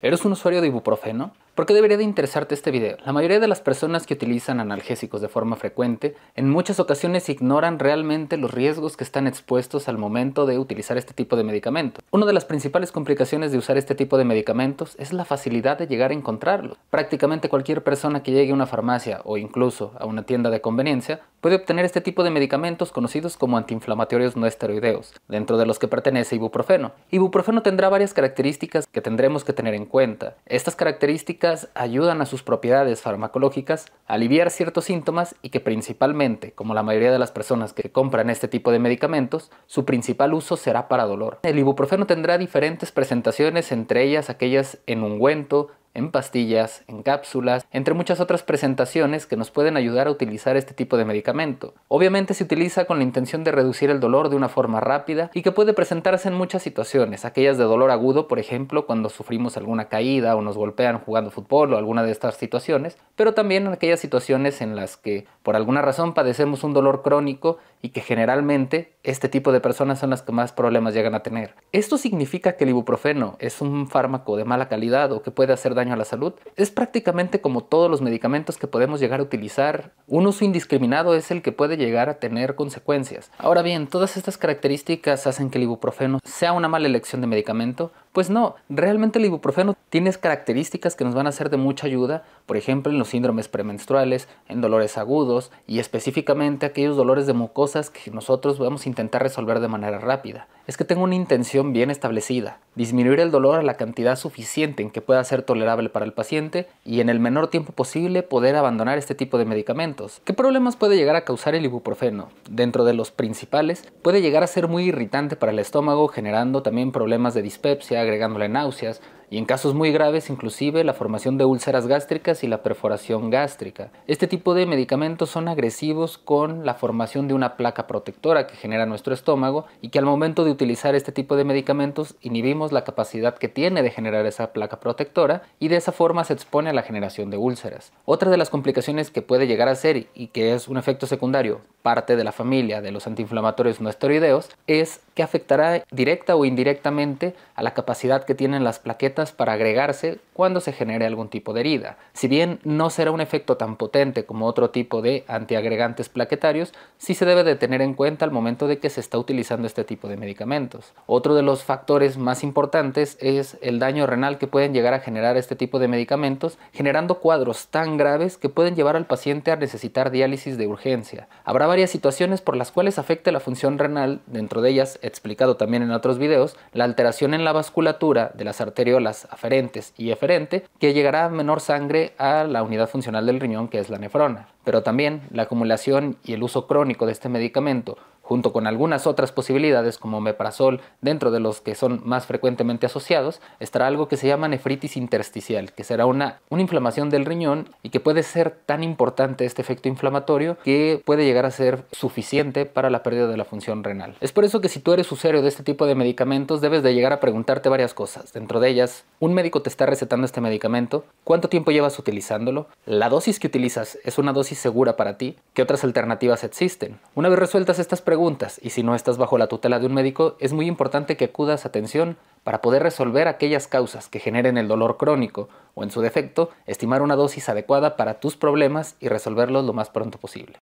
¿Eres un usuario de ibuprofeno? ¿Por qué debería de interesarte este video? La mayoría de las personas que utilizan analgésicos de forma frecuente en muchas ocasiones ignoran realmente los riesgos que están expuestos al momento de utilizar este tipo de medicamentos. Una de las principales complicaciones de usar este tipo de medicamentos es la facilidad de llegar a encontrarlos. Prácticamente cualquier persona que llegue a una farmacia o incluso a una tienda de conveniencia puede obtener este tipo de medicamentos conocidos como antiinflamatorios no esteroideos, dentro de los que pertenece ibuprofeno. Ibuprofeno tendrá varias características que tendremos que tener en cuenta. Estas características ayudan a sus propiedades farmacológicas a aliviar ciertos síntomas y que principalmente, como la mayoría de las personas que compran este tipo de medicamentos, su principal uso será para dolor. El ibuprofeno tendrá diferentes presentaciones, entre ellas aquellas en ungüento, en pastillas, en cápsulas, entre muchas otras presentaciones que nos pueden ayudar a utilizar este tipo de medicamento. Obviamente se utiliza con la intención de reducir el dolor de una forma rápida y que puede presentarse en muchas situaciones, aquellas de dolor agudo, por ejemplo, cuando sufrimos alguna caída o nos golpean jugando fútbol o alguna de estas situaciones, pero también en aquellas situaciones en las que por alguna razón padecemos un dolor crónico y que generalmente este tipo de personas son las que más problemas llegan a tener. ¿Esto significa que el ibuprofeno es un fármaco de mala calidad o que puede hacer daño a la salud? Es prácticamente como todos los medicamentos que podemos llegar a utilizar. Un uso indiscriminado es el que puede llegar a tener consecuencias. Ahora bien, todas estas características hacen que el ibuprofeno sea una mala elección de medicamento, pues no, realmente el ibuprofeno tiene características que nos van a ser de mucha ayuda, por ejemplo en los síndromes premenstruales, en dolores agudos y específicamente aquellos dolores de mucosas que nosotros vamos a intentar resolver de manera rápida. Es que tengo una intención bien establecida, disminuir el dolor a la cantidad suficiente en que pueda ser tolerable para el paciente y en el menor tiempo posible poder abandonar este tipo de medicamentos. ¿Qué problemas puede llegar a causar el ibuprofeno? Dentro de los principales, puede llegar a ser muy irritante para el estómago, generando también problemas de dispepsia, agregándole náuseas, y en casos muy graves inclusive la formación de úlceras gástricas y la perforación gástrica. Este tipo de medicamentos son agresivos con la formación de una placa protectora que genera nuestro estómago y que al momento de utilizar este tipo de medicamentos inhibimos la capacidad que tiene de generar esa placa protectora y de esa forma se expone a la generación de úlceras. Otra de las complicaciones que puede llegar a ser y que es un efecto secundario parte de la familia de los antiinflamatorios no esteroideos es que afectará directa o indirectamente a la capacidad que tienen las plaquetas para agregarse cuando se genere algún tipo de herida. Si bien no será un efecto tan potente como otro tipo de antiagregantes plaquetarios, sí se debe de tener en cuenta al momento de que se está utilizando este tipo de medicamentos. Otro de los factores más importantes es el daño renal que pueden llegar a generar este tipo de medicamentos, generando cuadros tan graves que pueden llevar al paciente a necesitar diálisis de urgencia. Habrá varias situaciones por las cuales afecte la función renal, dentro de ellas, explicado también en otros videos, la alteración en la vasculatura de las arteriolas aferentes y eferente, que llegará a menor sangre a la unidad funcional del riñón que es la nefrona. Pero también la acumulación y el uso crónico de este medicamento junto con algunas otras posibilidades como meprazol, dentro de los que son más frecuentemente asociados, estará algo que se llama nefritis intersticial, que será una, una inflamación del riñón y que puede ser tan importante este efecto inflamatorio que puede llegar a ser suficiente para la pérdida de la función renal. Es por eso que si tú eres usuario de este tipo de medicamentos debes de llegar a preguntarte varias cosas, dentro de ellas, ¿un médico te está recetando este medicamento? ¿Cuánto tiempo llevas utilizándolo? ¿La dosis que utilizas es una dosis segura para ti? ¿Qué otras alternativas existen? Una vez resueltas estas preguntas, y si no estás bajo la tutela de un médico, es muy importante que acudas a atención para poder resolver aquellas causas que generen el dolor crónico o en su defecto, estimar una dosis adecuada para tus problemas y resolverlos lo más pronto posible.